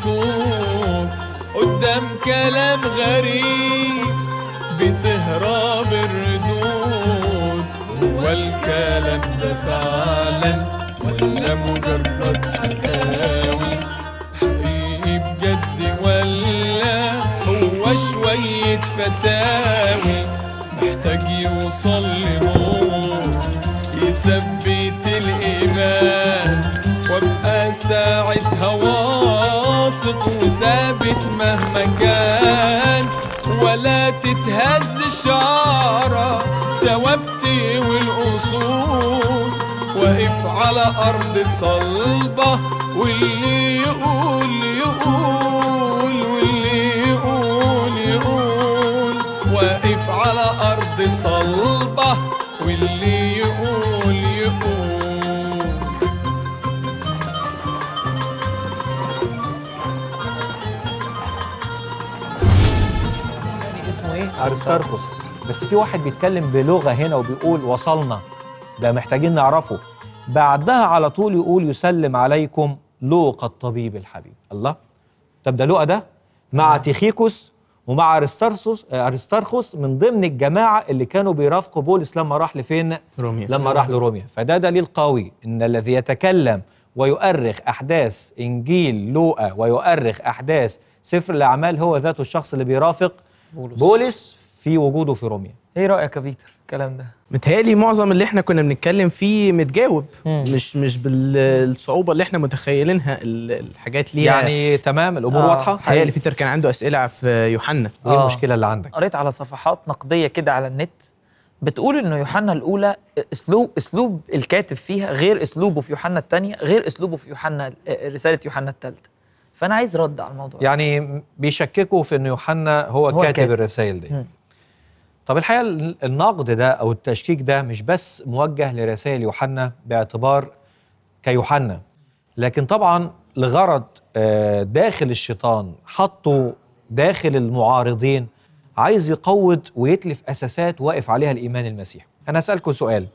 يكون قدام كلام غريب بتهرب الردود هو الكلام ده فعلا ولا مجرد حكاوي حقيقي بجد ولا هو شوية فتاوي محتاج يوصل لموت يثبت الإيمان وابقى ساعتها واضح واثق وثابت مهما كان ولا تتهز شعارة ثوابتي والأصول واقف على أرض صلبة واللي يقول يقول واللي يقول يقول واقف على أرض صلبة واللي ارسترخس بس في واحد بيتكلم بلغه هنا وبيقول وصلنا ده محتاجين نعرفه بعدها على طول يقول يسلم عليكم لوقا الطبيب الحبيب الله طب ده لوقا ده مع تيخيكوس ومع ارسترخس ارسترخس من ضمن الجماعه اللي كانوا بيرافقوا بولس لما راح لفين؟ روميا لما راح لروميا فده دليل قوي ان الذي يتكلم ويؤرخ احداث انجيل لوقا ويؤرخ احداث سفر الاعمال هو ذاته الشخص اللي بيرافق بولس بولس في وجوده في روميا ايه رايك يا بيتر في الكلام ده متهيألي معظم اللي احنا كنا بنتكلم فيه متجاوب مم. مش مش بالصعوبه اللي احنا متخيلينها الحاجات ليها يعني تمام الامور آه. واضحه متهيألي بيتر كان عنده اسئله في يوحنا إيه آه. ايه المشكله اللي عندك قريت على صفحات نقديه كده على النت بتقول انه يوحنا الاولى اسلوب اسلوب الكاتب فيها غير اسلوبه في يوحنا الثانيه غير اسلوبه في يوحنا رساله يوحنا الثالثه فانا عايز رد على الموضوع يعني بيشككوا في ان يوحنا هو, هو كاتب الرسائل دي م. طب الحقيقه النقد ده او التشكيك ده مش بس موجه لرسائل يوحنا باعتبار كيوحنا لكن طبعا لغرض آه، داخل الشيطان حطه داخل المعارضين عايز يقود ويتلف اساسات واقف عليها الايمان المسيحي انا اسالكم سؤال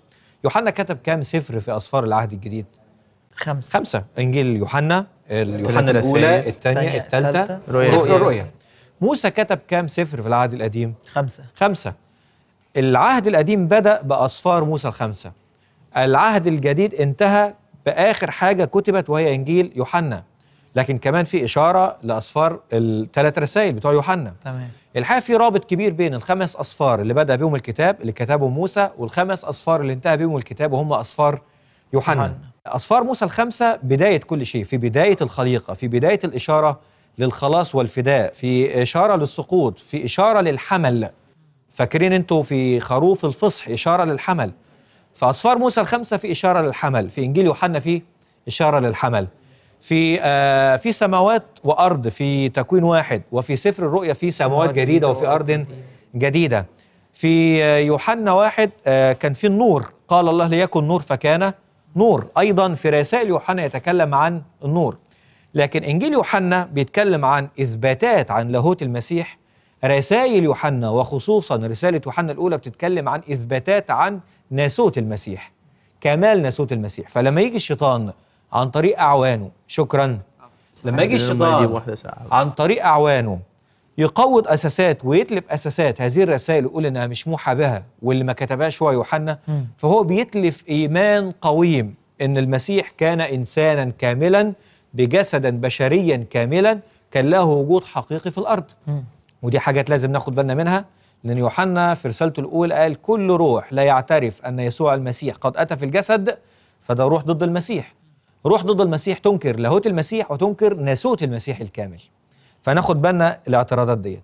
يوحنا كتب كام سفر في اسفار العهد الجديد خمسة خمسة إنجيل يوحنا يوحنا الأولى الثانية الثالثة رؤية رؤية موسى كتب كام سفر في العهد القديم؟ خمسة خمسة العهد القديم بدأ بأصفار موسى الخمسة العهد الجديد انتهى بآخر حاجة كتبت وهي إنجيل يوحنا لكن كمان في إشارة لأصفار الثلاث رسائل بتوع يوحنا تمام الحقيقة في رابط كبير بين الخمس أصفار اللي بدأ بهم الكتاب اللي كتبه موسى والخمس أصفار اللي انتهى بهم الكتاب وهم أصفار يوحنا أصفار موسى الخمسة بداية كل شيء في بداية الخليقة في بداية الإشارة للخلاص والفداء في إشارة للسقوط في إشارة للحمل فاكرين أنتوا في خروف الفصح إشارة للحمل فأصفار موسى الخمسة في إشارة للحمل في إنجيل يوحنا في إشارة للحمل في آه في سماوات وأرض في تكوين واحد وفي سفر الرؤيا في سماوات جديدة وفي أرض جديدة في آه، يوحنا واحد آه كان في النور قال الله ليكن نور فكان نور أيضا في رسائل يوحنا يتكلم عن النور لكن إنجيل يوحنا بيتكلم عن إثباتات عن لاهوت المسيح رسائل يوحنا وخصوصا رسالة يوحنا الأولى بتتكلم عن إثباتات عن ناسوت المسيح كمال ناسوت المسيح فلما يجي الشيطان عن طريق أعوانه شكرا لما يجي الشيطان عن طريق أعوانه يقوض اساسات ويتلف اساسات هذه الرسائل يقول انها مش موحى بها واللي ما كتبهاش هو يوحنا فهو بيتلف ايمان قويم ان المسيح كان انسانا كاملا بجسدا بشريا كاملا كان له وجود حقيقي في الارض ودي حاجات لازم ناخد بالنا منها لأن يوحنا في رسالته الأولى قال كل روح لا يعترف أن يسوع المسيح قد أتى في الجسد فده روح ضد المسيح روح ضد المسيح تنكر لاهوت المسيح وتنكر ناسوت المسيح الكامل فناخد بالنا الاعتراضات ديت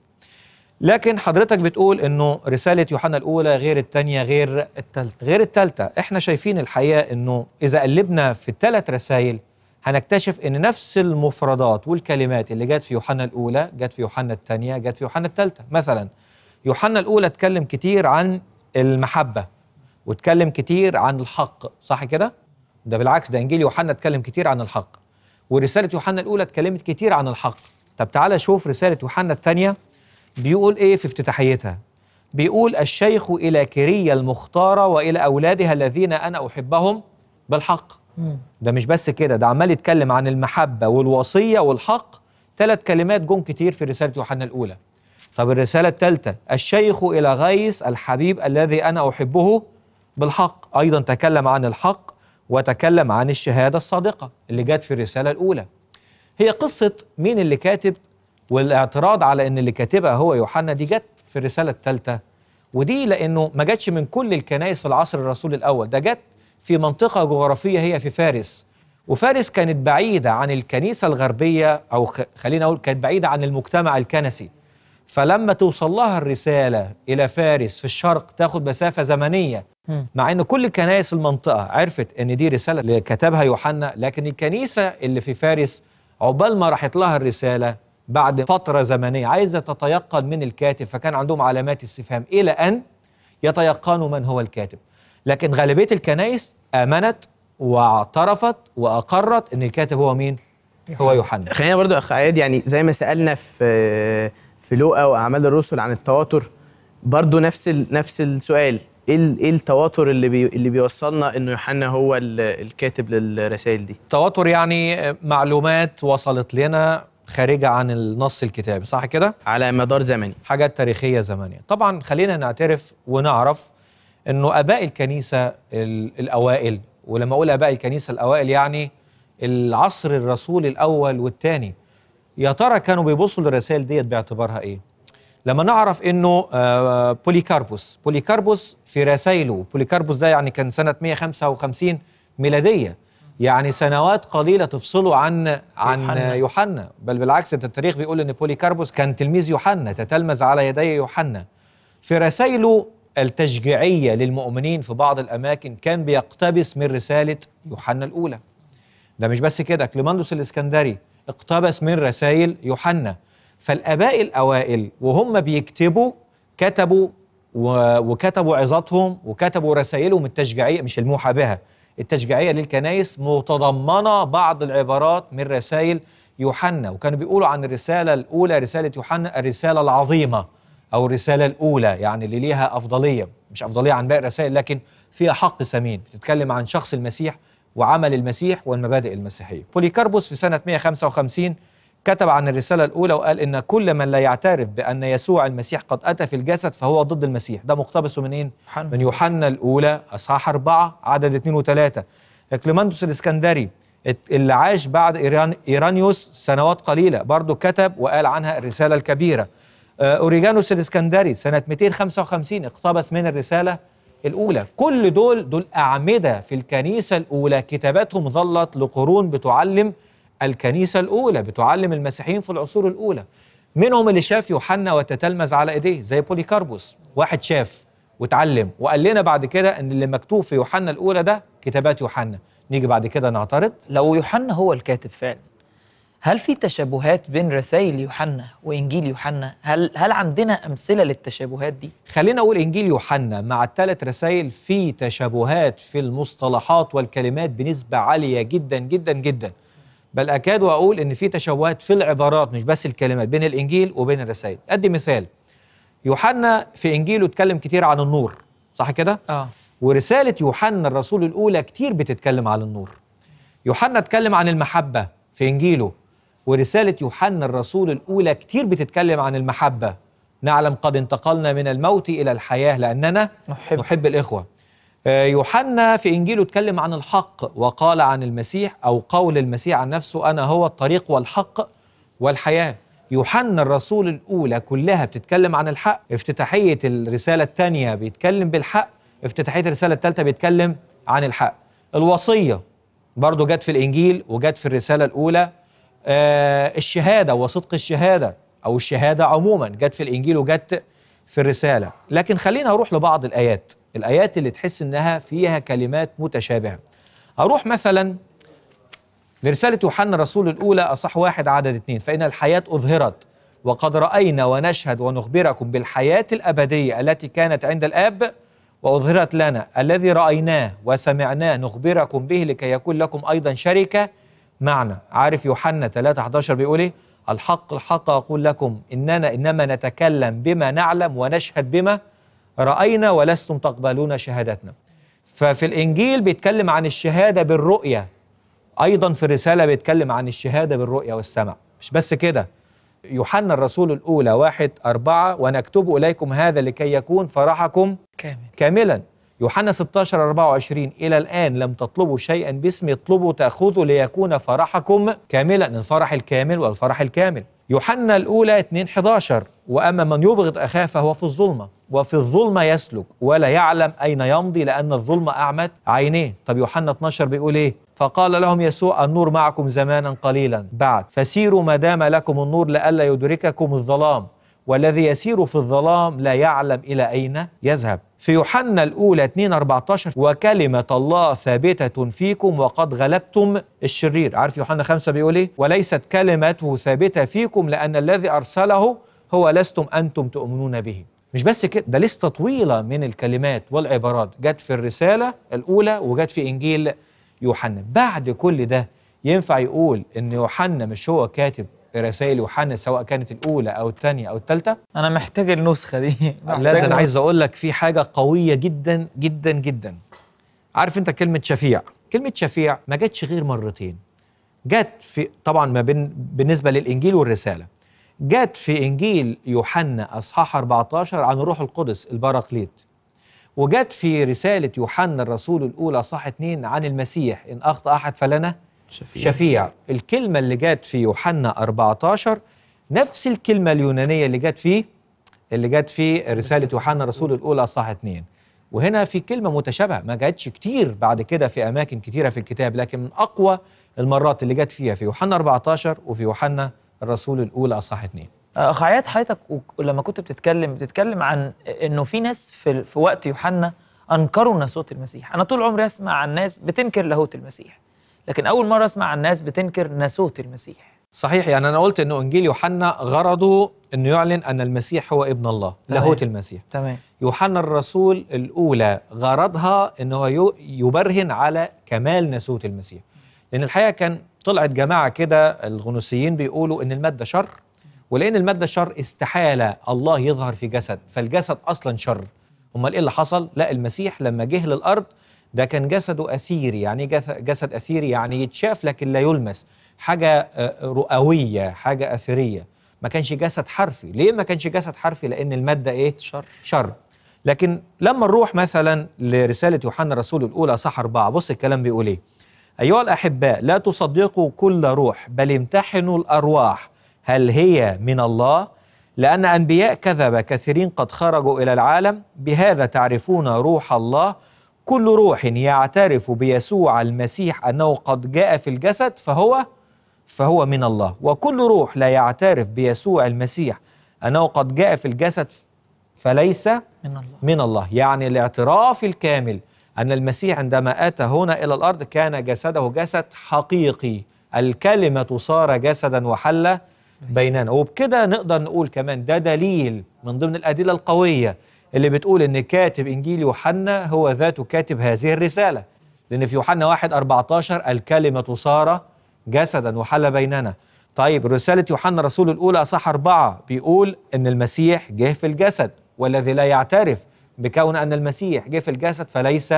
لكن حضرتك بتقول انه رساله يوحنا الاولى غير الثانيه غير الثالثه غير الثالثه احنا شايفين الحقيقه انه اذا قلبنا في الثلاث رسائل هنكتشف ان نفس المفردات والكلمات اللي جت في يوحنا الاولى جت في يوحنا الثانيه جت في يوحنا الثالثه مثلا يوحنا الاولى اتكلم كتير عن المحبه واتكلم كتير عن الحق صح كده ده بالعكس ده انجيل يوحنا اتكلم كتير عن الحق ورساله يوحنا الاولى اتكلمت كتير عن الحق طب تعالى شوف رسالة يوحنا الثانية بيقول إيه في افتتاحيتها بيقول الشيخ إلى كرية المختارة وإلى أولادها الذين أنا أحبهم بالحق مم. ده مش بس كده ده عمال يتكلم عن المحبة والوصية والحق ثلاث كلمات جم كتير في رسالة يوحنا الأولى طب الرسالة الثالثة الشيخ إلى غيث الحبيب الذي أنا أحبه بالحق أيضا تكلم عن الحق وتكلم عن الشهادة الصادقة اللي جت في الرسالة الأولى هي قصة مين اللي كاتب والاعتراض على ان اللي كاتبها هو يوحنا دي جت في الرسالة الثالثة ودي لانه ما جاتش من كل الكنائس في العصر الرسول الاول ده جت في منطقة جغرافية هي في فارس وفارس كانت بعيدة عن الكنيسة الغربية او خلينا اقول كانت بعيدة عن المجتمع الكنسي فلما توصل لها الرسالة إلى فارس في الشرق تاخد مسافة زمنية مع أن كل كنائس المنطقة عرفت أن دي رسالة اللي كتبها يوحنا لكن الكنيسة اللي في فارس عقبال ما راحت لها الرسالة بعد فترة زمنية عايزة تتيقن من الكاتب فكان عندهم علامات استفهام إلى أن يتيقنوا من هو الكاتب لكن غالبية الكنائس آمنت واعترفت وأقرت أن الكاتب هو مين؟ هو يوحنا خلينا برضو أخ عياد يعني زي ما سألنا في في لوقا وأعمال الرسل عن التواتر برضو نفس نفس السؤال إيه, ايه التواتر اللي بي اللي بيوصلنا انه يوحنا هو الكاتب للرسائل دي تواتر يعني معلومات وصلت لنا خارجة عن النص الكتابي صح كده؟ على مدار زمني حاجات تاريخية زمنية طبعا خلينا نعترف ونعرف أنه أباء الكنيسة الأوائل ولما أقول أباء الكنيسة الأوائل يعني العصر الرسول الأول والثاني يا ترى كانوا بيبصوا للرسائل ديت باعتبارها إيه؟ لما نعرف انه آه، بوليكاربوس بوليكاربوس في رسائله بوليكاربوس ده يعني كان سنه 155 ميلاديه يعني سنوات قليله تفصله عن عن يوحنا, يوحنا. بل بالعكس ده التاريخ بيقول ان بوليكاربوس كان تلميذ يوحنا تتلمذ على يدي يوحنا في رسائله التشجيعيه للمؤمنين في بعض الاماكن كان بيقتبس من رساله يوحنا الاولى ده مش بس كده كليماندوس الاسكندري اقتبس من رسائل يوحنا فالآباء الأوائل وهم بيكتبوا كتبوا وكتبوا عظاتهم وكتبوا رسائلهم التشجيعية مش الموحى بها التشجيعية للكنائس متضمنة بعض العبارات من رسائل يوحنا وكانوا بيقولوا عن الرسالة الأولى رسالة يوحنا الرسالة العظيمة أو الرسالة الأولى يعني اللي ليها أفضلية مش أفضلية عن باقي الرسائل لكن فيها حق ثمين بتتكلم عن شخص المسيح وعمل المسيح والمبادئ المسيحية بوليكاربوس في سنة 155 كتب عن الرسالة الأولى وقال إن كل من لا يعترف بأن يسوع المسيح قد أتى في الجسد فهو ضد المسيح ده مقتبس منين؟ حن. من يوحنا الأولى أصحاح أربعة عدد اثنين وثلاثة كليماندوس الإسكندري اللي عاش بعد إيران إيرانيوس سنوات قليلة برضه كتب وقال عنها الرسالة الكبيرة آه، أوريجانوس الإسكندري سنة 255 اقتبس من الرسالة الأولى كل دول دول أعمدة في الكنيسة الأولى كتاباتهم ظلت لقرون بتعلم الكنيسة الأولى بتعلم المسيحيين في العصور الأولى منهم اللي شاف يوحنا وتتلمذ على إيديه زي بوليكاربوس واحد شاف واتعلم وقال لنا بعد كده ان اللي مكتوب في يوحنا الاولى ده كتابات يوحنا نيجي بعد كده نعترض لو يوحنا هو الكاتب فعلا هل في تشابهات بين رسائل يوحنا وانجيل يوحنا هل هل عندنا امثله للتشابهات دي خلينا اقول انجيل يوحنا مع الثلاث رسائل في تشابهات في المصطلحات والكلمات بنسبه عاليه جدا جدا جدا بل اكاد واقول ان في تشوهات في العبارات مش بس الكلمات بين الانجيل وبين الرسائل ادي مثال يوحنا في انجيله اتكلم كتير عن النور صح كده اه ورساله يوحنا الرسول الاولى كتير بتتكلم عن النور يوحنا اتكلم عن المحبه في انجيله ورساله يوحنا الرسول الاولى كتير بتتكلم عن المحبه نعلم قد انتقلنا من الموت الى الحياه لاننا نحب, نحب الاخوه آه، يوحنا في انجيله اتكلم عن الحق وقال عن المسيح او قول المسيح عن نفسه انا هو الطريق والحق والحياه يوحنا الرسول الاولى كلها بتتكلم عن الحق افتتاحيه الرساله الثانيه بيتكلم بالحق افتتاحيه الرساله الثالثه بيتكلم عن الحق الوصيه برضو جت في الانجيل وجت في الرساله الاولى آه الشهاده وصدق الشهاده او الشهاده عموما جت في الانجيل وجت في الرساله لكن خلينا اروح لبعض الايات الآيات اللي تحس إنها فيها كلمات متشابهة أروح مثلا لرسالة يوحنا الرسول الأولى أصح واحد عدد اثنين فإن الحياة أظهرت وقد رأينا ونشهد ونخبركم بالحياة الأبدية التي كانت عند الآب وأظهرت لنا الذي رأيناه وسمعناه نخبركم به لكي يكون لكم أيضا شركة معنا عارف يوحنا 3 11 بيقول إيه الحق الحق أقول لكم إننا إنما نتكلم بما نعلم ونشهد بما رأينا ولستم تقبلون شهادتنا ففي الإنجيل بيتكلم عن الشهادة بالرؤية أيضا في الرسالة بيتكلم عن الشهادة بالرؤية والسمع مش بس كده يوحنا الرسول الأولى واحد أربعة ونكتب إليكم هذا لكي يكون فرحكم كامل. كاملا يوحنا 16 24 إلى الآن لم تطلبوا شيئا باسمي اطلبوا تأخذوا ليكون فرحكم كاملا الفرح الكامل والفرح الكامل يوحنا الأولى 2 11 وأما من يبغض أخاه فهو في الظلمة وفي الظلمة يسلك ولا يعلم أين يمضي لأن الظلمة أعمت عينيه طب يوحنا 12 بيقول إيه فقال لهم يسوع النور معكم زمانا قليلا بعد فسيروا ما دام لكم النور لئلا يدرككم الظلام والذي يسير في الظلام لا يعلم إلى أين يذهب في يوحنا الأولى 2 14 وكلمة الله ثابتة فيكم وقد غلبتم الشرير عارف يوحنا 5 بيقول إيه وليست كلمته ثابتة فيكم لأن الذي أرسله هو لستم أنتم تؤمنون به مش بس كده ده لسه طويله من الكلمات والعبارات جت في الرساله الاولى وجت في انجيل يوحنا بعد كل ده ينفع يقول ان يوحنا مش هو كاتب رسائل يوحنا سواء كانت الاولى او الثانيه او الثالثه انا محتاج النسخه دي لا ده انا عايز اقول لك في حاجه قويه جدا جدا جدا عارف انت كلمه شفيع كلمه شفيع ما جاتش غير مرتين جت في طبعا ما بين بالنسبه للانجيل والرساله جت في إنجيل يوحنا أصحاح 14 عن الروح القدس البراقليط وجت في رسالة يوحنا الرسول الأولى صح 2 عن المسيح إن أخطأ أحد فلنا شفيع. شفيع الكلمة اللي جت في يوحنا 14 نفس الكلمة اليونانية اللي جت في اللي جت في رسالة يوحنا الرسول الأولى صح 2 وهنا في كلمة متشابهة ما جاتش كتير بعد كده في أماكن كتيرة في الكتاب لكن من أقوى المرات اللي جت فيها في يوحنا 14 وفي يوحنا الرسول الاولى اصح اثنين اخ آه، عياد حياتك لما كنت بتتكلم بتتكلم عن انه في ناس في, في وقت يوحنا انكروا ناسوت المسيح انا طول عمري اسمع عن ناس بتنكر لاهوت المسيح لكن اول مره اسمع عن ناس بتنكر ناسوت المسيح صحيح يعني انا قلت انه انجيل يوحنا غرضه انه يعلن ان المسيح هو ابن الله لاهوت المسيح تمام يوحنا الرسول الاولى غرضها انه يبرهن على كمال ناسوت المسيح لان الحقيقه كان طلعت جماعه كده الغنوسيين بيقولوا ان الماده شر ولان الماده شر استحاله الله يظهر في جسد فالجسد اصلا شر امال ايه اللي حصل لا المسيح لما جه للارض ده كان جسده اثيري يعني جسد اثيري يعني يتشاف لكن لا يلمس حاجه آه، رؤويه حاجه اثريه ما كانش جسد حرفي ليه ما كانش جسد حرفي لان الماده ايه شر شر لكن لما نروح مثلا لرساله يوحنا الرسول الاولى صح أربعة بص الكلام بيقول ايه أيها الأحباء لا تصدقوا كل روح بل امتحنوا الأرواح هل هي من الله؟ لأن أنبياء كذبة كثيرين قد خرجوا إلى العالم بهذا تعرفون روح الله كل روح يعترف بيسوع المسيح أنه قد جاء في الجسد فهو فهو من الله وكل روح لا يعترف بيسوع المسيح أنه قد جاء في الجسد فليس من الله, من الله. يعني الاعتراف الكامل أن المسيح عندما أتى هنا إلى الأرض كان جسده جسد حقيقي الكلمة صار جسدا وحل بيننا وبكده نقدر نقول كمان ده دليل من ضمن الأدلة القوية اللي بتقول إن كاتب إنجيل يوحنا هو ذاته كاتب هذه الرسالة لأن في يوحنا 1 14 الكلمة صار جسدا وحل بيننا طيب رسالة يوحنا الرسول الأولى أصح أربعة بيقول إن المسيح جه في الجسد والذي لا يعترف بكون أن المسيح جه في الجسد فليس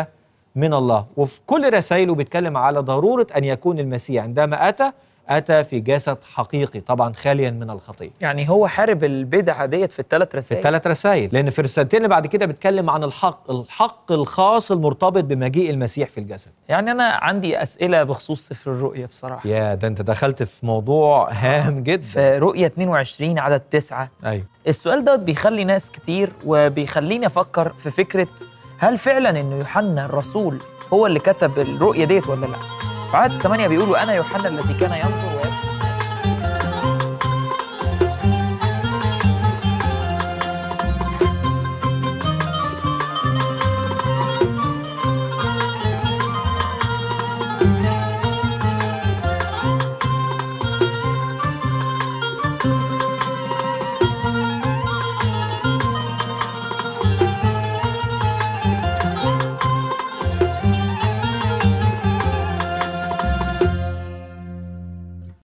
من الله وفي كل رسائله بيتكلم على ضرورة أن يكون المسيح عندما أتى أتى في جسد حقيقي طبعا خاليا من الخطية يعني هو حارب البدعة ديت في الثلاث رسائل في الثلاث رسائل لأن في الرسالتين اللي بعد كده بيتكلم عن الحق الحق الخاص المرتبط بمجيء المسيح في الجسد يعني أنا عندي أسئلة بخصوص سفر الرؤية بصراحة يا ده أنت دخلت في موضوع هام جدا في رؤية 22 عدد 9 أيوه السؤال دوت بيخلي ناس كتير وبيخليني أفكر في فكرة هل فعلا إنه يوحنا الرسول هو اللي كتب الرؤية ديت ولا لأ؟ في عدد 8 بيقولوا أنا يوحنا الذي كان ينظر ويسمع